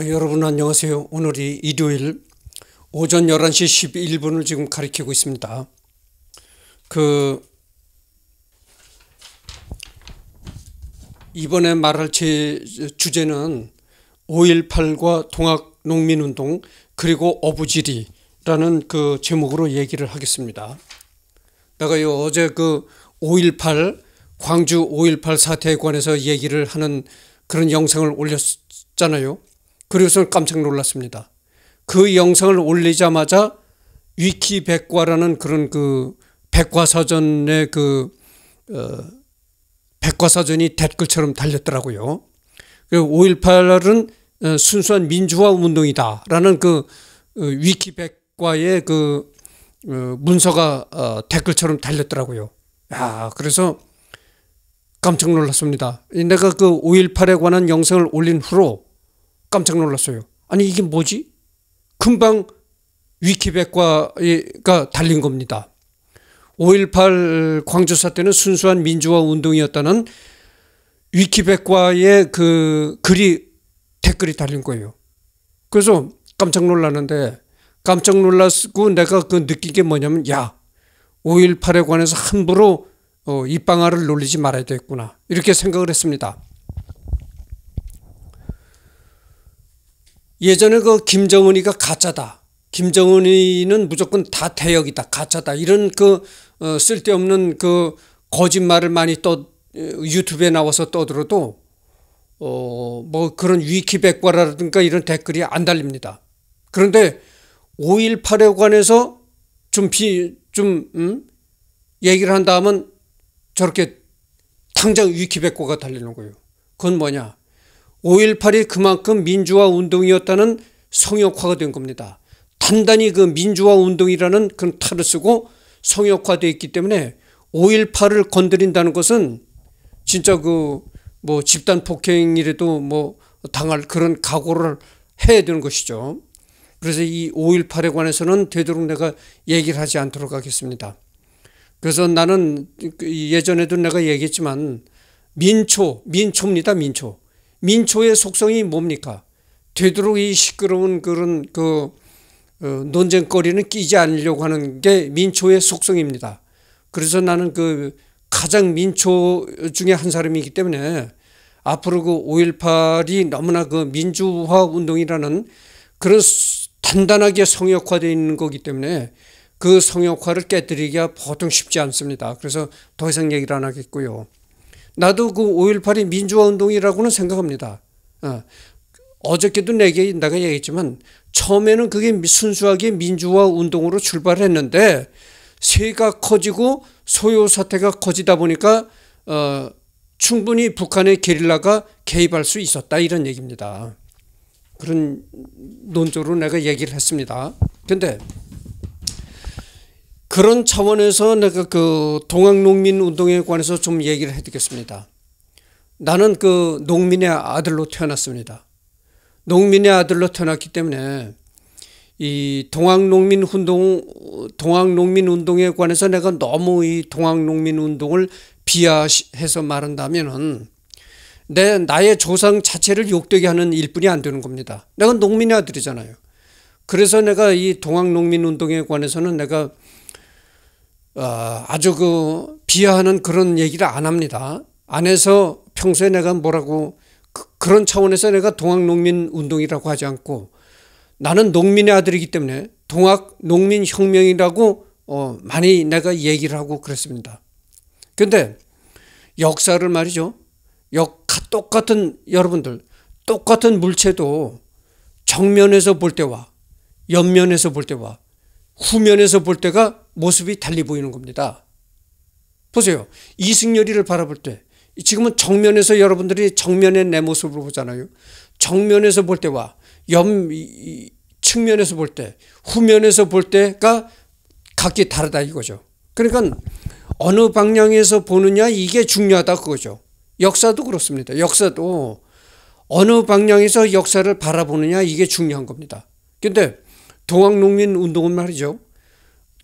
아, 여러분 안녕하세요. 오늘이 일요일 오전 11시 11분을 지금 가리키고 있습니다. 그 이번에 말할 제 주제는 5.18과 동학 농민운동 그리고 어부지리라는 그 제목으로 얘기를 하겠습니다. 내가요 어제 그5.18 광주 5.18 사태에 관해서 얘기를 하는 그런 영상을 올렸잖아요. 그리고서 깜짝 놀랐습니다. 그 영상을 올리자마자 위키 백과라는 그런 그 백과사전의 그 어, 백과사전이 댓글처럼 달렸더라고요. 5.18은 그 어, 순수한 민주화 운동이다라는 그 어, 위키 백과의 그 어, 문서가 댓글처럼 달렸더라고요. 야, 그래서 깜짝 놀랐습니다. 내가 그 5.18에 관한 영상을 올린 후로 깜짝 놀랐어요. 아니 이게 뭐지? 금방 위키백과가 달린 겁니다. 5.18 광주사 태는 순수한 민주화 운동이었다는 위키백과의 그 글이 댓글이 달린 거예요. 그래서 깜짝 놀랐는데 깜짝 놀랐고 내가 그 느낀 게 뭐냐면 야 5.18에 관해서 함부로 어, 입방아를 놀리지 말아야 되겠구나 이렇게 생각을 했습니다. 예전에 그 김정은이가 가짜다. 김정은이는 무조건 다 대역이다. 가짜다. 이런 그 어, 쓸데없는 그 거짓말을 많이 떠 유튜브에 나와서 떠들어도 어, 뭐 그런 위키백과라든가 이런 댓글이 안 달립니다. 그런데 5.18에 관해서 좀 비, 좀, 음? 얘기를 한다음은 저렇게 당장 위키백과가 달리는 거예요. 그건 뭐냐? 5.18이 그만큼 민주화 운동이었다는 성역화가 된 겁니다. 단단히 그 민주화 운동이라는 그런 탈을 쓰고 성역화되어 있기 때문에 5.18을 건드린다는 것은 진짜 그 뭐 집단 폭행이라도 뭐 당할 그런 각오를 해야 되는 것이죠. 그래서 이 5.18에 관해서는 되도록 내가 얘기를 하지 않도록 하겠습니다. 그래서 나는 그 예전에도 내가 얘기했지만 민초, 민초입니다, 민초. 민초의 속성이 뭡니까? 되도록 이 시끄러운 그런 그 어, 논쟁거리는 끼지 않으려고 하는 게 민초의 속성입니다. 그래서 나는 그 가장 민초 중에 한 사람이기 때문에 앞으로 그 5.18이 너무나 그 민주화 운동이라는 그런 단단하게 성역화되어 있는 거기 때문에 그 성역화를 깨뜨리기가 보통 쉽지 않습니다. 그래서 더 이상 얘기를 안 하겠고요. 나도 그 5.18이 민주화 운동이라고는 생각합니다. 어. 어저께도 내게 내가 얘기했지만 처음에는 그게 순수하게 민주화 운동으로 출발했는데 세가 커지고 소요 사태가 커지다 보니까 어, 충분히 북한의 게릴라가 개입할 수 있었다 이런 얘기입니다. 그런 논조로 내가 얘기를 했습니다. 근데 그런 차원에서 내가 그 동학농민운동에 관해서 좀 얘기를 해드리겠습니다. 나는 그 농민의 아들로 태어났습니다. 농민의 아들로 태어났기 때문에 이 동학농민 운동 동학농민 운동에 관해서 내가 너무 이 동학농민 운동을 비하해서 말한다면은 내 나의 조상 자체를 욕되게 하는 일뿐이 안 되는 겁니다. 내가 농민의 아들이잖아요. 그래서 내가 이 동학농민 운동에 관해서는 내가 어, 아주 그 비하하는 그런 얘기를 안 합니다. 안에서 평소에 내가 뭐라고 그, 런 차원에서 내가 동학농민운동이라고 하지 않고 나는 농민의 아들이기 때문에 동학농민혁명이라고 어, 많이 내가 얘기를 하고 그랬습니다. 근데 역사를 말이죠. 역, 똑같은 여러분들 똑같은 물체도 정면에서 볼 때와 옆면에서 볼 때와 후면에서 볼 때가 모습이 달리 보이는 겁니다. 보세요. 이승열이를 바라볼 때 지금은 정면에서 여러분들이 정면의 내모습으로 보잖아요. 정면에서 볼 때와 옆 측면에서 볼 때, 후면에서 볼 때가 각기 다르다 이거죠. 그러니까 어느 방향에서 보느냐 이게 중요하다 그거죠. 역사도 그렇습니다. 역사도 어느 방향에서 역사를 바라보느냐 이게 중요한 겁니다. 근데 동학농민 운동은 말이죠.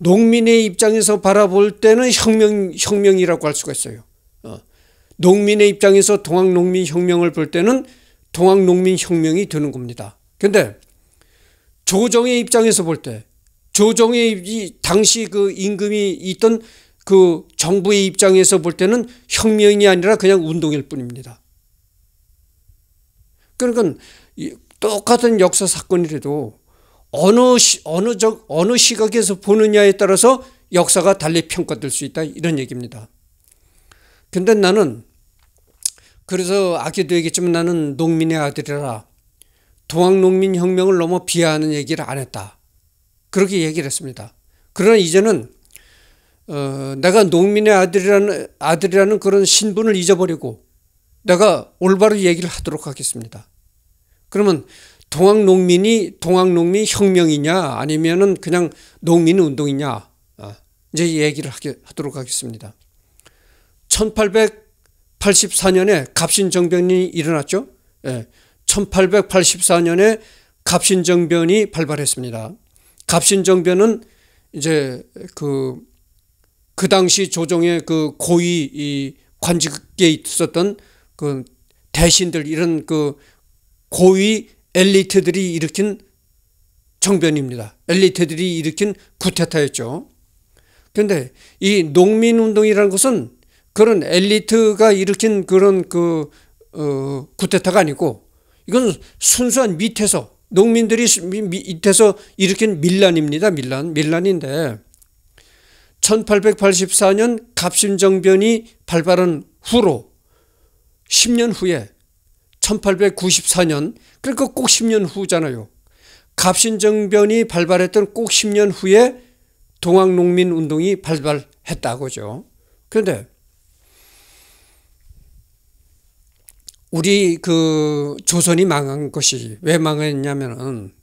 농민의 입장에서 바라볼 때는 혁명, 혁명이라고 할 수가 있어요. 어. 농민의 입장에서 동학농민혁명을 볼 때는 동학농민혁명이 되는 겁니다. 근데 조정의 입장에서 볼 때, 조정의 이 당시 그 임금이 있던 그 정부의 입장에서 볼 때는 혁명이 아니라 그냥 운동일 뿐입니다. 그러니까 똑같은 역사 사건이라도 어느 시, 어느 적 어느 시각에서 보느냐에 따라서 역사가 달리 평가될 수 있다 이런 얘기입니다. 근데 나는 그래서 아기도 얘기했지만 나는 농민의 아들이라 동학 농민 혁명을 너무 비하하는 얘기를 안 했다. 그렇게 얘기를 했습니다. 그러나 이제는 어, 내가 농민의 아들이라는 아들이라는 그런 신분을 잊어버리고 내가 올바로 얘기를 하도록 하겠습니다. 그러면 동학 농민이 동학 농민 혁명이냐 아니면은 그냥 농민 운동이냐 아, 이제 얘기를 하도록 게하 하겠습니다. 1884년에 갑신정변이 일어났죠. 예, 1884년에 갑신정변이 발발했습니다. 갑신정변은 이제 그, 그 당시 조정의 그 고위 관직에 있었던 그 대신들 이런 그 고위 엘리트들이 일으킨 정변입니다. 엘리트들이 일으킨 쿠데타였죠 그런데 이 농민운동이라는 것은 그런 엘리트가 일으킨 그런 그 어, 구테타가 아니고 이건 순수한 밑에서 농민들이 밑에서 일으킨 밀란입니다. 밀란 밀란인데 1884년 갑신정변이 발발한 후로 10년 후에 1894년 그러니까 꼭 10년 후잖아요. 갑신정변이 발발했던 꼭 10년 후에 동학농민운동이 발발했다고죠. 그런데 우리 그 조선이 망한 것이 왜 망했냐면은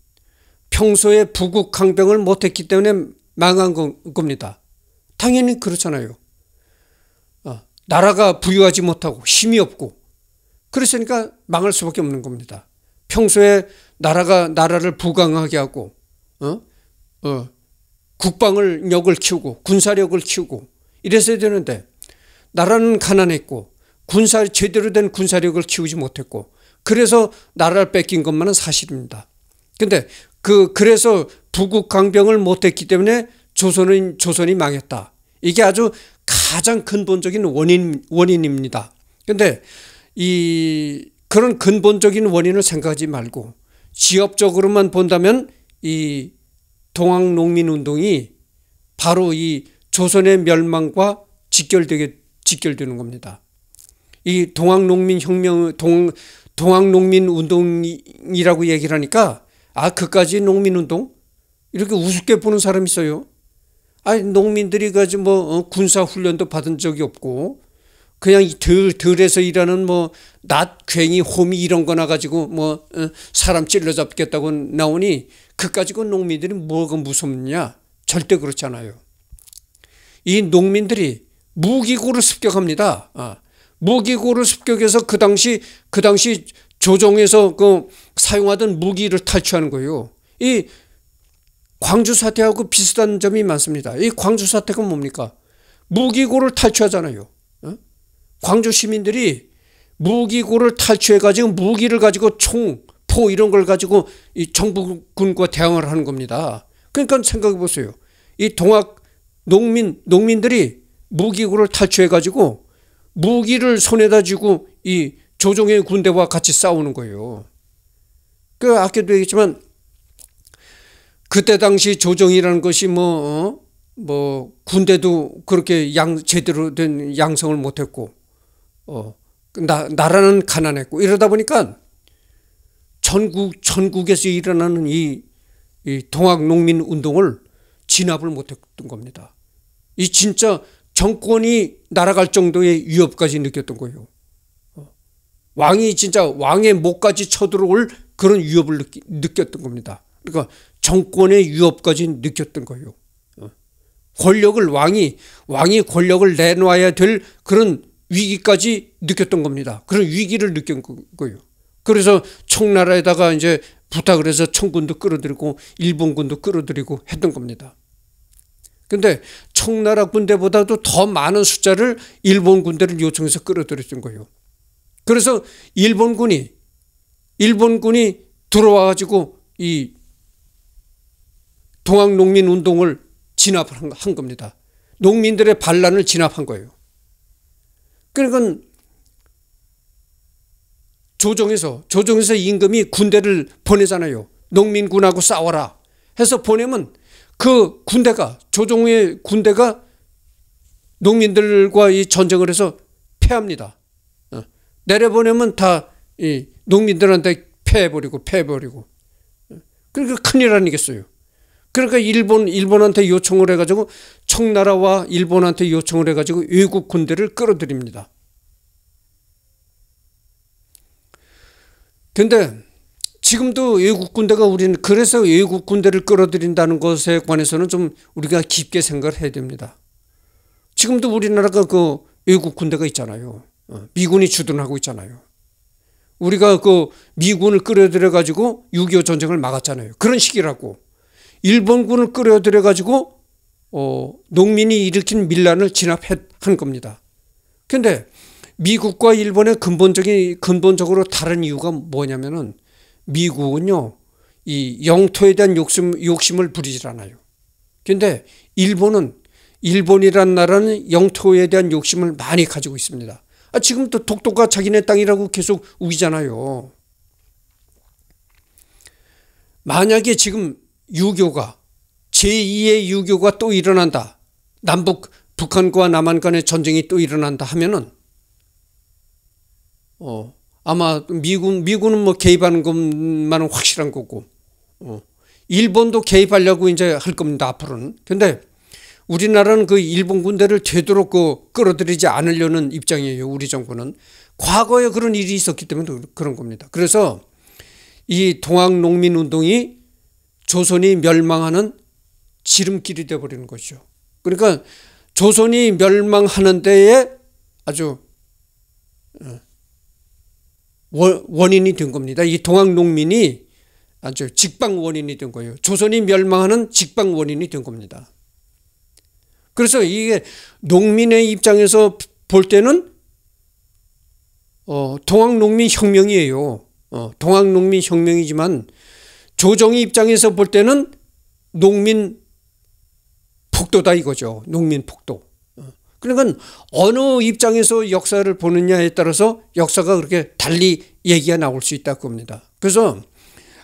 평소에 부국 항병을 못했기 때문에 망한 겁니다. 당연히 그렇잖아요. 어, 나라가 부유하지 못하고 힘이 없고 그러시니까 망할 수밖에 없는 겁니다. 평소에 나라가 나라를 부강하게 하고 어? 어. 국방을 역을 키우고 군사력을 키우고 이랬어야 되는데 나라는 가난했고 군사 제대로 된 군사력을 키우지 못했고 그래서 나라를 뺏긴 것만은 사실입니다. 근데 그 그래서 부국 강병을 못했기 때문에 조선은 조선이 망했다. 이게 아주 가장 근본적인 원인 원인입니다. 근데 이 그런 근본적인 원인을 생각하지 말고 지역적으로만 본다면 이 동학 농민 운동이 바로 이 조선의 멸망과 직결되게 직결되는 겁니다. 이 동학 농민 혁명 동 동학 농민 운동이라고 얘기를 하니까 아 그까지 농민 운동 이렇게 우습게 보는 사람 있어요. 아니 농민들이 가지뭐 어, 군사 훈련도 받은 적이 없고 그냥 들, 들에서 일하는 뭐, 낫, 괭이, 호미 이런 거나 가지고 뭐, 어, 사람 찔러 잡겠다고 나오니, 그 가지고 농민들이 뭐가 무섭냐? 절대 그렇잖아요. 이 농민들이 무기고를 습격합니다. 아, 무기고를 습격해서 그 당시, 그 당시 조정에서 그 사용하던 무기를 탈취하는 거예요. 이 광주 사태하고 비슷한 점이 많습니다. 이 광주 사태가 뭡니까? 무기고를 탈취하잖아요. 광주 시민들이 무기고를 탈취해가지고 무기를 가지고 총, 포 이런 걸 가지고 이 정부군과 대항을 하는 겁니다. 그러니까 생각해 보세요. 이 동학 농민, 농민들이 무기고를 탈취해가지고 무기를 손에다 쥐고 이 조정의 군대와 같이 싸우는 거예요. 그아껴도 얘기했지만 그때 당시 조정이라는 것이 뭐뭐 어? 뭐 군대도 그렇게 양 제대로 된 양성을 못했고 어, 그 나, 나라는 가난했고 이러다 보니까 전국 전국에서 일어나는 이, 이 동학 농민 운동을 진압을 못했던 겁니다. 이 진짜 정권이 날아갈 정도의 위협까지 느꼈던 거예요. 어, 왕이 진짜 왕의 목까지 쳐들어올 그런 위협을 느끼, 느꼈던 겁니다. 그러니까 정권의 위협까지 느꼈던 거예요. 어, 권력을 왕이 왕이 권력을 내놓아야 될 그런 위기까지 느꼈던 겁니다. 그런 위기를 느낀 거예요. 그래서 청나라에다가 이제 부탁을 해서 청군도 끌어들이고 일본군도 끌어들이고 했던 겁니다. 근데 청나라 군대보다도 더 많은 숫자를 일본 군대를 요청해서 끌어들였던 거예요. 그래서 일본군이 일본군이 들어와 가지고 이 동학 농민 운동을 진압한 겁니다. 농민들의 반란을 진압한 거예요. 그러니까 조정에서 조정에서 임금이 군대를 보내잖아요. 농민군하고 싸워라 해서 보내면 그 군대가 조정의 군대가 농민들과 이 전쟁을 해서 패합니다. 어, 내려보내면 다 이 농민들한테 패해버리고 패해버리고 어, 그러니까 큰일 아니겠어요. 그러니까 일본 일본한테 요청을 해가지고 청나라와 일본한테 요청을 해가지고 외국 군대를 끌어들입니다. 근데 지금도 외국 군대가 우리는 그래서 외국 군대를 끌어들인다는 것에 관해서는 좀 우리가 깊게 생각을 해야 됩니다. 지금도 우리나라가 그 외국 군대가 있잖아요. 어, 미군이 주둔하고 있잖아요. 우리가 그 미군을 끌어들여 가지고 6.25 전쟁을 막았잖아요. 그런 시기라고. 일본군을 끌어들여 가지고 어, 농민이 일으킨 밀란을 진압한 겁니다. 그런데 미국과 일본의 근본적인 근본적으로 다른 이유가 뭐냐면은 미국은요 이 영토에 대한 욕심 욕심을 부리질 않아요. 그런데 일본은 일본이란 나라는 영토에 대한 욕심을 많이 가지고 있습니다. 아, 지금도 독도가 자기네 땅이라고 계속 우기잖아요. 만약에 지금 유교가 제2의 유교가 또 일어난다. 남북 북한과 남한 간의 전쟁이 또 일어난다 하면은 어 아마 미군 미군은 뭐 개입하는 것만은 확실한 거고 어 일본도 개입하려고 이제 할 겁니다 앞으로는 근데 우리나라는 그 일본 군대를 되도록 그 끌어들이지 않으려는 입장이에요 우리 정부는 과거에 그런 일이 있었기 때문에 그런 겁니다 그래서 이 동학 농민 운동이 조선이 멸망하는 지름길이 되어버리는 거죠. 그러니까 조선이 멸망하는 데에 아주 어, 원인이 된 겁니다. 이 동학농민이 아주 직방 원인이 된 거예요. 조선이 멸망하는 직방 원인이 된 겁니다. 그래서 이게 농민의 입장에서 볼 때는 어, 동학농민 혁명이에요. 어, 동학농민 혁명이지만 조정의 입장에서 볼 때는 농민 폭도다 이거죠. 농민 폭도. 어. 그러니까 어느 입장에서 역사를 보느냐에 따라서 역사가 그렇게 달리 얘기가 나올 수 있다고 봅니다. 그래서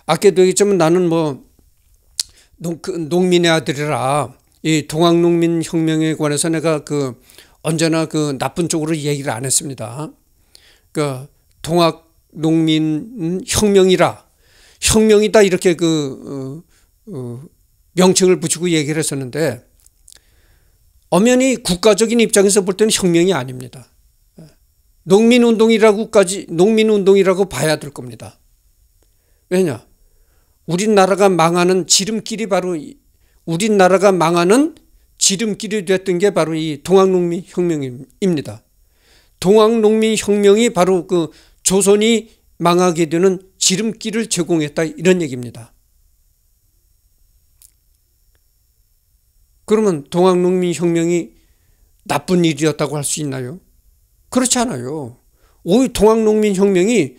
아까도 얘기했지만 나는 뭐 농, 그 농민의 아들이라 이 동학농민 혁명에 관해서 내가 그 언제나 그 나쁜 쪽으로 얘기를 안 했습니다. 그 동학농민 혁명이라 혁명이다 이렇게 그 어, 어, 명칭을 붙이고 얘기를 했었는데 엄연히 국가적인 입장에서 볼 때는 혁명이 아닙니다. 농민운동이라고까지 농민운동이라고 봐야 될 겁니다. 왜냐? 우리나라가 망하는 지름길이 바로 이, 우리나라가 망하는 지름길이 됐던 게 바로 이 동학농민혁명입니다. 동학농민혁명이 바로 그 조선이 망하게 되는 지름길을 제공했다 이런 얘기입니다. 그러면 동학농민혁명이 나쁜 일이었다고 할 수 있나요? 그렇지 않아요. 오히려 동학농민혁명이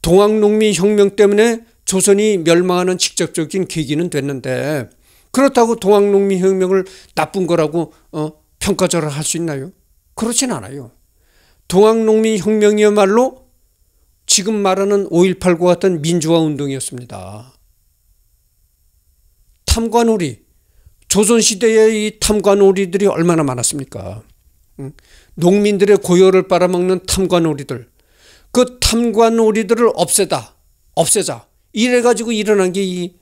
동학농민혁명 때문에 조선이 멸망하는 직접적인 계기는 됐는데 그렇다고 동학농민혁명을 나쁜 거라고 어, 평가절을 할 수 있나요? 그렇진 않아요. 동학농민혁명이야말로 지금 말하는 5.18과 같은 민주화 운동이었습니다. 탐관오리, 조선시대의 이 탐관오리들이 얼마나 많았습니까? 농민들의 고열을 빨아먹는 탐관오리들. 그 탐관오리들을 없애다, 없애자. 이래가지고 일어난 게 이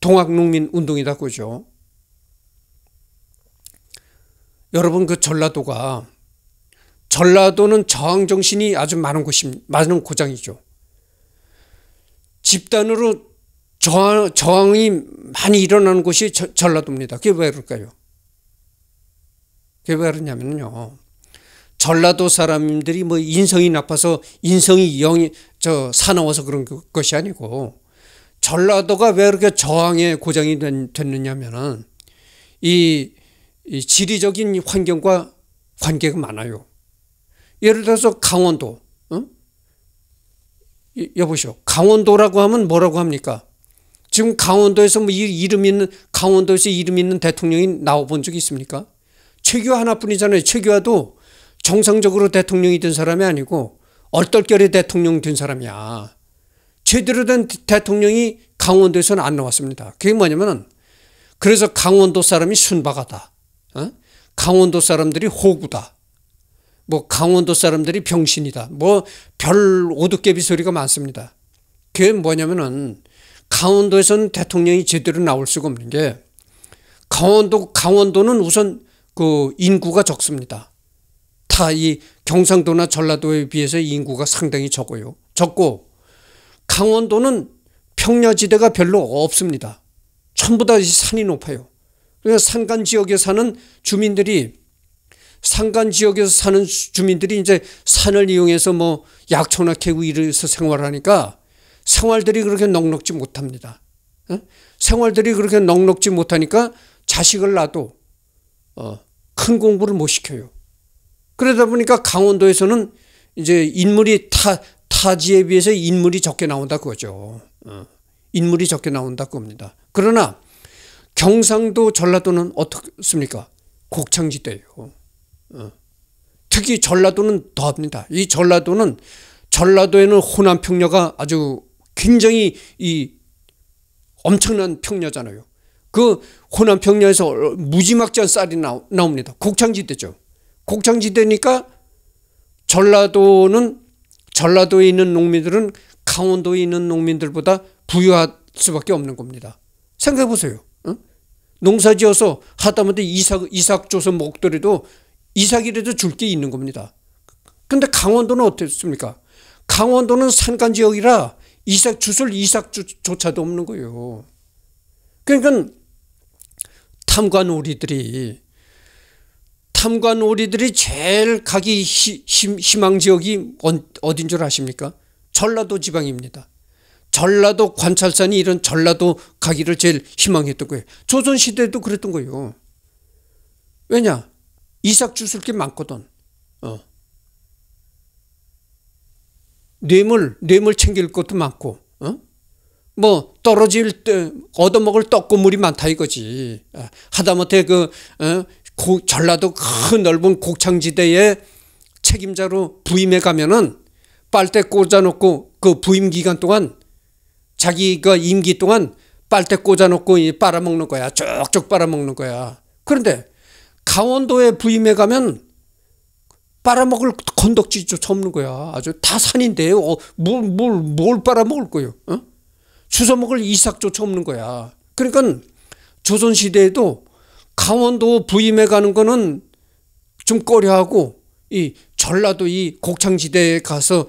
동학농민 운동이다, 그죠? 여러분, 그 전라도가 전라도는 저항 정신이 아주 많은 곳이 많은 고장이죠. 집단으로 저항, 저항이 많이 일어나는 곳이 저, 전라도입니다. 그게 왜 그럴까요? 그게 왜 그러냐면요. 전라도 사람들이 뭐 인성이 나빠서 인성이 영이 저 사나워서 그런 그, 것이 아니고 전라도가 왜 그렇게 저항의 고장이 된, 됐느냐면은 이, 이 지리적인 환경과 관계가 많아요. 예를 들어서 강원도. 응? 어? 여보시오. 강원도라고 하면 뭐라고 합니까? 지금 강원도에서 뭐 이름 있는 강원도에서 이름 있는 대통령이 나와본 적이 있습니까? 최규하 하나뿐이잖아요. 최규하도 정상적으로 대통령이 된 사람이 아니고 얼떨결에 대통령 된 사람이야. 제대로 된 대통령이 강원도에서는 안 나왔습니다. 그게 뭐냐면은 그래서 강원도 사람이 순박하다. 어? 강원도 사람들이 호구다. 뭐 강원도 사람들이 병신이다. 뭐 별 오두깨비 소리가 많습니다. 그게 뭐냐면은 강원도에서는 대통령이 제대로 나올 수가 없는 게 강원도 강원도는 우선 그 인구가 적습니다. 다 이 경상도나 전라도에 비해서 인구가 상당히 적어요. 적고 강원도는 평야지대가 별로 없습니다. 전부 다 산이 높아요. 그래서 그러니까 산간 지역에 사는 주민들이 산간 지역에서 사는 주민들이 이제 산을 이용해서 뭐 약초나 캐고 이래서 생활하니까 생활들이 그렇게 넉넉지 못합니다. 어? 생활들이 그렇게 넉넉지 못하니까 자식을 놔도큰 어, 공부를 못 시켜요. 그러다 보니까 강원도에서는 이제 인물이 타, 타지에 비해서 인물이 적게 나온다 그거죠. 어, 인물이 적게 나온다 그겁니다. 그러나 경상도 전라도는 어떻습니까? 곡창지대예요. 어. 특히 전라도는 더합니다. 이 전라도는 전라도에는 호남 평야가 아주 굉장히 이 엄청난 평야잖아요. 그 호남 평야에서 무지막지한 쌀이 나, 나옵니다. 곡창지대죠. 곡창지대니까 전라도는 전라도에 있는 농민들은 강원도에 있는 농민들보다 부유할 수밖에 없는 겁니다. 생각해 보세요. 응? 농사지어서 하다못해 이삭 이삭 조선 목도리도 이삭이라도 줄 게 있는 겁니다. 근데 강원도는 어땠습니까? 강원도는 산간 지역이라 이삭 주술 이삭조차도 없는 거예요. 그러니까 탐관 오리들이 탐관 오리들이 제일 가기 희, 망 지역이 어딘 줄 아십니까? 전라도 지방입니다. 전라도 관찰산이 이런 전라도 가기를 제일 희망했던 거예요. 조선시대도 그랬던 거예요. 왜냐? 이삭 주술 게 많거든. 어. 뇌물, 뇌물 챙길 것도 많고, 어? 뭐, 떨어질 때, 얻어먹을 떡고물이 많다 이거지. 아, 하다못해 그, 어? 고, 전라도 큰 넓은 곡창지대에 책임자로 부임해 가면은 빨대 꽂아놓고 그 부임 기간 동안 자기가 임기 동안 빨대 꽂아놓고 빨아먹는 거야. 쭉쭉 빨아먹는 거야. 그런데 강원도에 부임해 가면 빨아먹을 건덕지조차 없는 거야. 아주 다 산인데 어, 뭘, 뭘, 뭘 빨아먹을 거예요. 어? 주워먹을 이삭조차 없는 거야. 그러니까 조선시대에도 강원도 부임해 가는 거는 좀 꺼려하고 이 전라도 이 곡창지대에 가서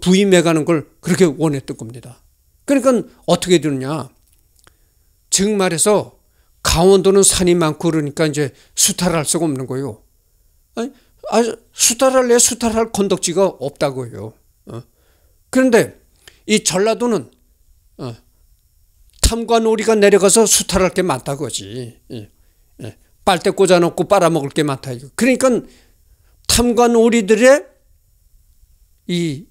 부임해 가는 걸 그렇게 원했던 겁니다. 그러니까 어떻게 되느냐. 즉 말해서 강원도는 산이 많고 그러니까 이제 수탈할 수가 없는 거예요. 아니, 아, 수탈할래 수탈할 건덕지가 없다고요. 어. 그런데 이 전라도는 어, 탐관오리가 내려가서 수탈할 게 많다고지. 예. 예. 빨대 꽂아놓고 빨아먹을 게 많다. 이거. 그러니까 탐관오리들의 이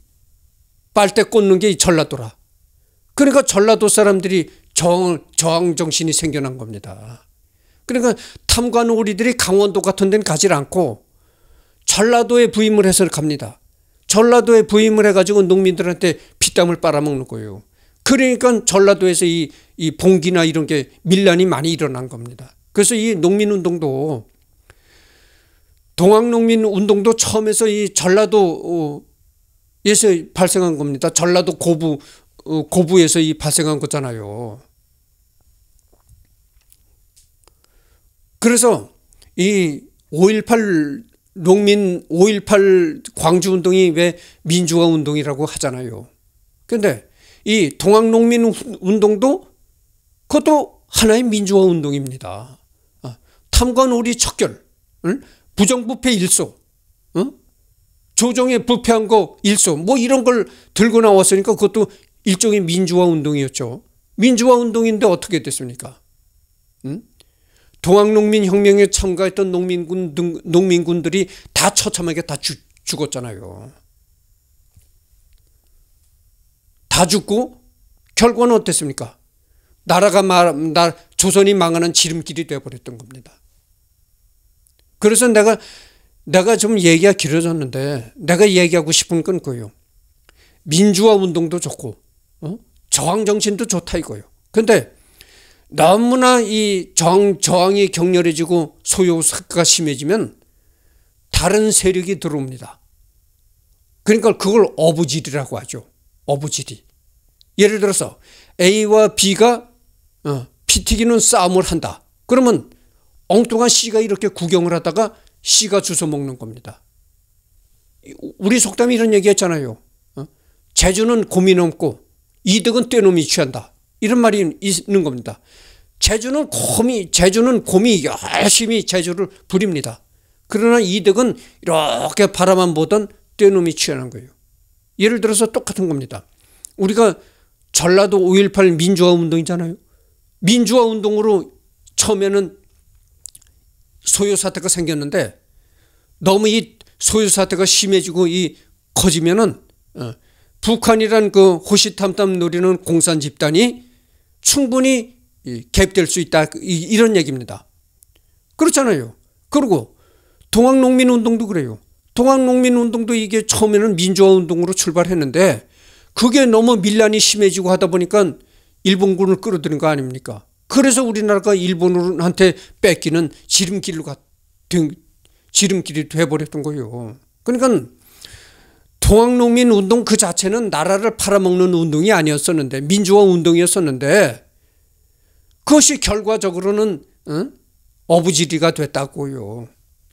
빨대 꽂는 게 이 전라도라. 그러니까 전라도 사람들이 저항, 저항 정신이 생겨난 겁니다. 그러니까 탐관 오리들이 강원도 같은 데는 가지 않고 전라도에 부임을 해서 갑니다. 전라도에 부임을 해가지고 농민들한테 피땀을 빨아먹는 거예요. 그러니까 전라도에서 이, 이 봉기나 이런 게 밀란이 많이 일어난 겁니다. 그래서 이 농민운동도 동학농민운동도 처음에서 이 전라도에서 어, 발생한 겁니다. 전라도 고부 어, 고부에서 이 발생한 거잖아요. 그래서 이 5.18 농민 5.18 광주운동이 왜 민주화운동이라고 하잖아요. 그런데 이 동학농민운동도 그것도 하나의 민주화운동입니다. 아, 탐관오리 척결, 부정부패 일소, 조정에 부패한 거 일소 뭐 이런 걸 들고 나왔으니까 그것도 일종의 민주화운동이었죠. 민주화운동인데 어떻게 됐습니까? 응? 동학농민혁명에 참가했던 농민군 등, 농민군들이 다 처참하게 다 죽, 죽었잖아요. 다 죽고 결과는 어땠습니까? 나라가 말, 나, 조선이 망하는 지름길이 되어버렸던 겁니다. 그래서 내가, 내가 좀 얘기가 길어졌는데, 내가 얘기하고 싶은 건 그거예요. 민주화 운동도 좋고, 어? 저항 정신도 좋다 이거예요. 근데 너무나 이 정, 저항이 격렬해지고 소요 사가 심해지면 다른 세력이 들어옵니다. 그러니까 그걸 어부질이라고 하죠. 어부질이. 예를 들어서 A와 B가 어, 피 튀기는 싸움을 한다. 그러면 엉뚱한 C가 이렇게 구경을 하다가 C가 주워 먹는 겁니다. 우리 속담이 이런 얘기 했잖아요. 어? 재주는 고민 없고 이득은 떼놈이 취한다. 이런 말이 있는 겁니다. 재주는 곰이 재주는 곰이 열심히 재주를 부립니다. 그러나 이득은 이렇게 바라만 보던 떼놈이 취하는 거예요. 예를 들어서 똑같은 겁니다. 우리가 전라도 5.18 민주화 운동이잖아요. 민주화 운동으로 처음에는 소요 사태가 생겼는데 너무 이 소요 사태가 심해지고 이 커지면은 어, 북한이란 그 호시탐탐 노리는 공산 집단이 충분히 개입될 수 있다 그 이런 얘기입니다. 그렇잖아요. 그리고 동학농민운동도 그래요. 동학농민운동도 이게 처음에는 민주화운동으로 출발했는데 그게 너무 밀란이 심해지고 하다 보니까 일본군을 끌어들인 거 아닙니까? 그래서 우리나라가 일본한테 뺏기는 지름길로 가, 지름길이 돼버렸던 거예요. 그러니까 조학농민 운동 그 자체는 나라를 팔아먹는 운동이 아니었었는데 민주화 운동이었었는데 그것이 결과적으로는 응? 어? 어부지리가 됐다고요.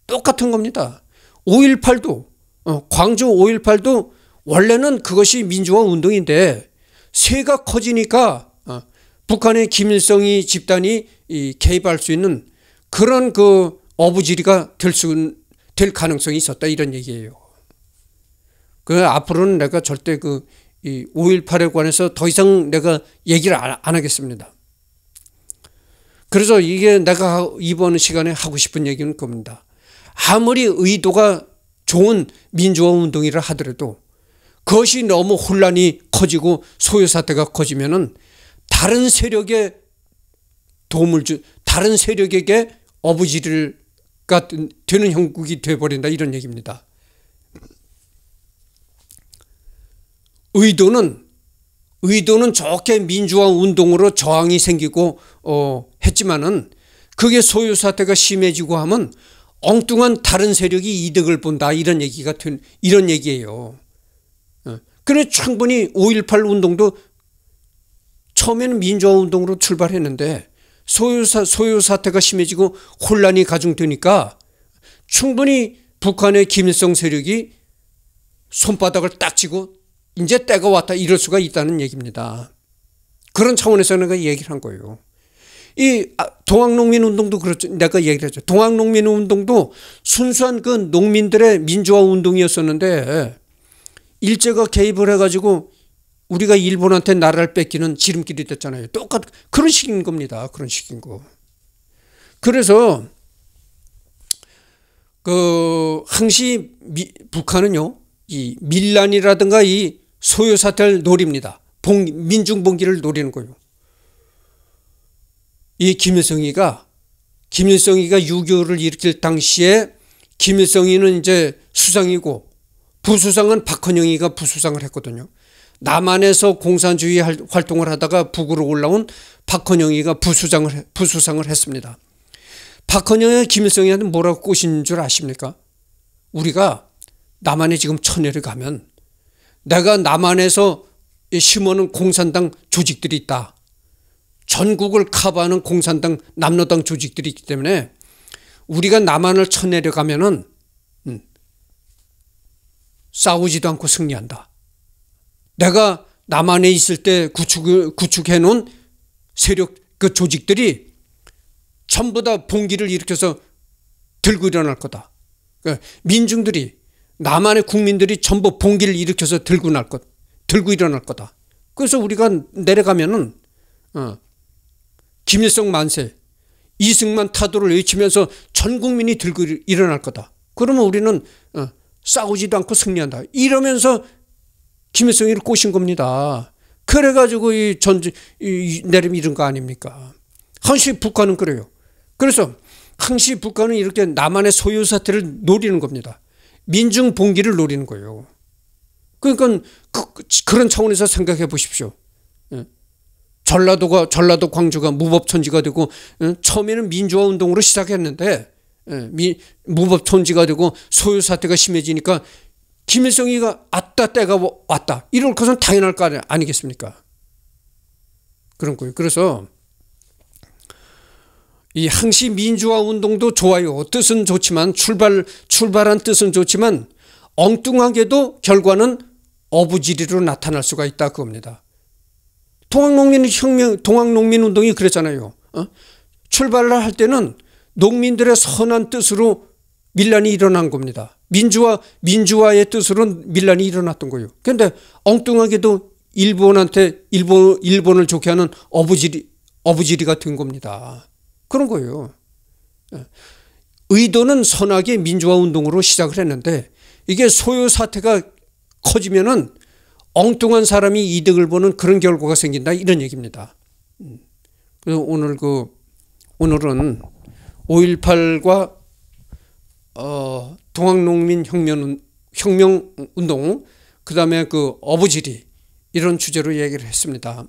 똑같은 겁니다. 5.18도 어, 광주 5.18도 원래는 그것이 민주화 운동인데 세가 커지니까 어, 북한의 김일성이 집단이 이, 개입할 수 있는 그런 그 어부지리가 될, 수, 될 가능성이 있었다 이런 얘기예요. 그 앞으로는 내가 절대 그이 5.18에 관해서 더 이상 내가 얘기를 안, 하겠습니다. 그래서 이게 내가 이번 시간에 하고 싶은 얘기는 겁니다. 아무리 의도가 좋은 민주화 운동이라 하더라도 그것이 너무 혼란이 커지고 소요 사태가 커지면은 다른 세력의 도움을 주 다른 세력에게 어부지를 같은 되는 형국이 돼버린다 이런 얘기입니다. 의도는 의도는 좋게 민주화 운동으로 저항이 생기고 어, 했지만은 그게 소유 사태가 심해지고 하면 엉뚱한 다른 세력이 이득을 본다 이런 얘기가 된 이런 얘기예요. 어, 그래 충분히 5.18 운동도 처음에는 민주화 운동으로 출발했는데 소유사 소유 사태가 심해지고 혼란이 가중되니까 충분히 북한의 김일성 세력이 손바닥을 딱 쥐고 이제 때가 왔다 이럴 수가 있다는 얘기입니다. 그런 차원에서는 그 얘기를 한 거예요. 이 아, 동학농민 운동도 그렇죠. 내가 얘기를 했죠. 동학농민 운동도 순수한 그 농민들의 민주화 운동이었었는데 일제가 개입을 해가지고 우리가 일본한테 나라를 뺏기는 지름길이 됐잖아요. 똑같 그런 식인 겁니다. 그런 식인 거. 그래서 그 항시 미, 북한은요 이 밀란이라든가 이 소요사태를 노립니다. 봉, 민중봉기를 노리는 거예요. 이 김일성이가 김일성이가 유교를 일으킬 당시에 김일성이는 이제 수상이고 부수상은 박헌영이가 부수상을 했거든요. 남한에서 공산주의 활동을 하다가 북으로 올라온 박헌영이가 부수장을, 부수상을 했습니다. 박헌영이 김일성이한테 뭐라고 꼬신 줄 아십니까? 우리가 남한에 지금 천혜를 가면 내가 남한에서 심어놓은 공산당 조직들이 있다. 전국을 커버하는 공산당 남로당 조직들이 있기 때문에 우리가 남한을 쳐내려가면은 음, 싸우지도 않고 승리한다. 내가 남한에 있을 때 구축 구축해 놓은 세력 그 조직들이 전부 다 봉기를 일으켜서 들고 일어날 거다. 그러니까 민중들이 남한의 국민들이 전부 봉기를 일으켜서 들고 날 것, 들고 일어날 거다. 그래서 우리가 내려가면은 어, 김일성 만세, 이승만 타도를 외치면서 전 국민이 들고 일어날 거다. 그러면 우리는 어, 싸우지도 않고 승리한다. 이러면서 김일성이를 꼬신 겁니다. 그래가지고 이 전쟁 내림 이런 거 아닙니까? 한시 북한은 그래요. 그래서 항시 북한은 이렇게 남한의 소유 사태를 노리는 겁니다. 민중 봉기를 노리는 거예요. 그러니까 그, 런 차원에서 생각해 보십시오. 예. 전라도가 전라도 광주가 무법천지가 되고 예. 처음에는 민주화 운동으로 시작했는데 예. 무법천지가 되고 소요 사태가 심해지니까 김일성이가 왔다 때가 왔다 이럴 것은 당연할 거 아니겠습니까? 그런 거예요. 그래서 이 항시 민주화 운동도 좋아요. 뜻은 좋지만 출발 출발한 뜻은 좋지만 엉뚱하게도 결과는 어부지리로 나타날 수가 있다 그겁니다. 동학농민 혁명 동학농민 운동이 그랬잖아요. 어? 출발을 할 때는 농민들의 선한 뜻으로 밀란이 일어난 겁니다. 민주화 민주화의 뜻으로 밀란이 일어났던 거예요. 그런데 엉뚱하게도 일본한테 일본 일본을 좋게 하는 어부지리 어부지리가 된 겁니다. 그런 거예요. 예. 의도는 선악의 민주화 운동으로 시작을 했는데 이게 소요 사태가 커지면은 엉뚱한 사람이 이득을 보는 그런 결과가 생긴다 이런 얘기입니다. 음. 그래서 오늘 그 오늘은 5.18과 어, 동학농민혁명 혁명 운동 그다음에 그 어부지리 이런 주제로 얘기를 했습니다.